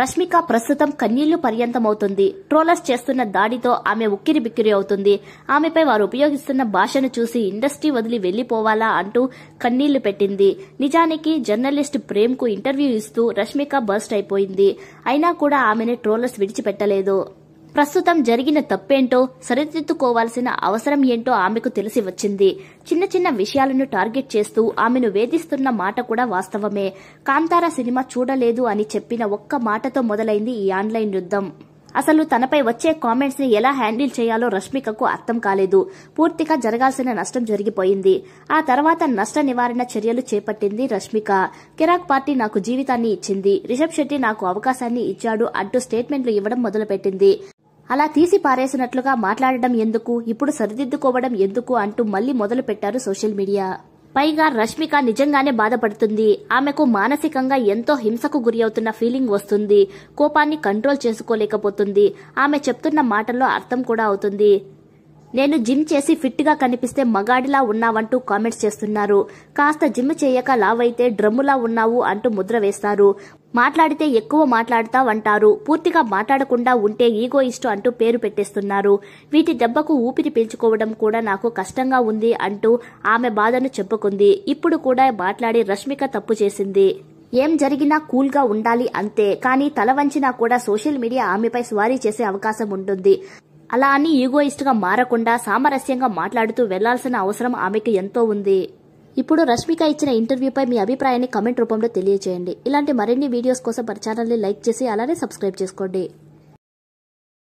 రష్మిక ప్రస్తుతం కన్నీళ్లు పర్యంతమవుతుంది ట్రోలర్స్ చేస్తున్న దాడితో ఆమె ఉక్కిరి బిక్కిరి అవుతుంది ఆమెపై వారు ఉపయోగిస్తున్న భాషను చూసి ఇండస్ట్రీ వదిలి వెళ్లిపోవాలా అంటూ కన్నీళ్లు పెట్టింది నిజానికి జర్నలిస్ట్ ప్రేమ్కు ఇంటర్వ్యూ ఇస్తూ రష్మిక బస్ట్ అయిపోయింది అయినా కూడా ఆమెను ట్రోలర్స్ విడిచిపెట్టలేదు ప్రస్తుతం జరిగిన తప్పేంటో సరిదిద్దుకోవాల్సిన అవసరం ఏంటో ఆమెకు తెలిసి వచ్చింది చిన్న చిన్న విషయాలను టార్గెట్ చేస్తూ ఆమెను వేధిస్తున్న మాట కూడా వాస్తవమే కాంతార సినిమా చూడలేదు అని చెప్పిన ఒక్క మాటతో మొదలైంది ఈ ఆన్లైన్ యుద్ధం అసలు తనపై వచ్చే కామెంట్స్ ని ఎలా హ్యాండిల్ చేయాలో రష్మికకు అర్థం కాలేదు పూర్తిగా జరగాల్సిన నష్టం జరిగిపోయింది ఆ తర్వాత నష్ట నివారణ చర్యలు చేపట్టింది రష్మిక కిరాక్ పార్టీ నాకు జీవితాన్ని ఇచ్చింది రిషబ్ శెట్టి నాకు అవకాశాన్ని ఇచ్చాడు అంటూ స్టేట్మెంట్లు ఇవ్వడం మొదలుపెట్టింది అలా తీసి పారేసినట్లుగా మాట్లాడడం ఎందుకు ఇప్పుడు సరిదిద్దుకోవడం ఎందుకు అంటూ మళ్లీ మొదలు పెట్టారు సోషల్ మీడియా పైగా రష్మిక నిజంగానే బాధపడుతుంది ఆమెకు మానసికంగా ఎంతో హింసకు గురి అవుతున్న ఫీలింగ్ వస్తుంది కోపాన్ని కంట్రోల్ చేసుకోలేకపోతుంది ఆమె చెప్తున్న మాటల్లో అర్థం కూడా అవుతుంది నేను జిమ్ చేసి ఫిట్గా కనిపిస్తే మగాడిలా ఉన్నావంటూ కామెంట్స్ చేస్తున్నారు కాస్త జిమ్ చేయక లావైతే డ్రమ్ములా ఉన్నావు అంటూ ముద్ర వేస్తారు మాట్లాడితే ఎక్కువ మాట్లాడతావంటారు పూర్తిగా మాట్లాడకుండా ఉంటే ఈగో ఇష్టం అంటూ పేరు పెట్టేస్తున్నారు వీటి దెబ్బకు ఊపిరి పీల్చుకోవడం కూడా నాకు కష్టంగా ఉంది అంటూ ఆమె బాధను చెప్పుకుంది ఇప్పుడు కూడా మాట్లాడి రష్మిక తప్పు చేసింది ఏం జరిగినా కూల్గా ఉండాలి అంతే కానీ తల వంచినా కూడా సోషల్ మీడియా ఆమెపై స్వారీ చేసే అవకాశం ఉంటుంది అలా అని ఈగోయిస్ట్గా మారకుండా సామరస్యంగా మాట్లాడుతూ వెళ్లాల్సిన అవసరం ఆమెకు ఎంతో ఉంది ఇప్పుడు రష్మిక ఇచ్చిన ఇంటర్వ్యూపై మీ అభిప్రాయాన్ని కమెంట్ రూపంలో తెలియజేయండి ఇలాంటి మరిన్ని వీడియోస్ కోసం మన ఛానల్ని లైక్ చేసి అలానే సబ్స్క్రైబ్ చేసుకోండి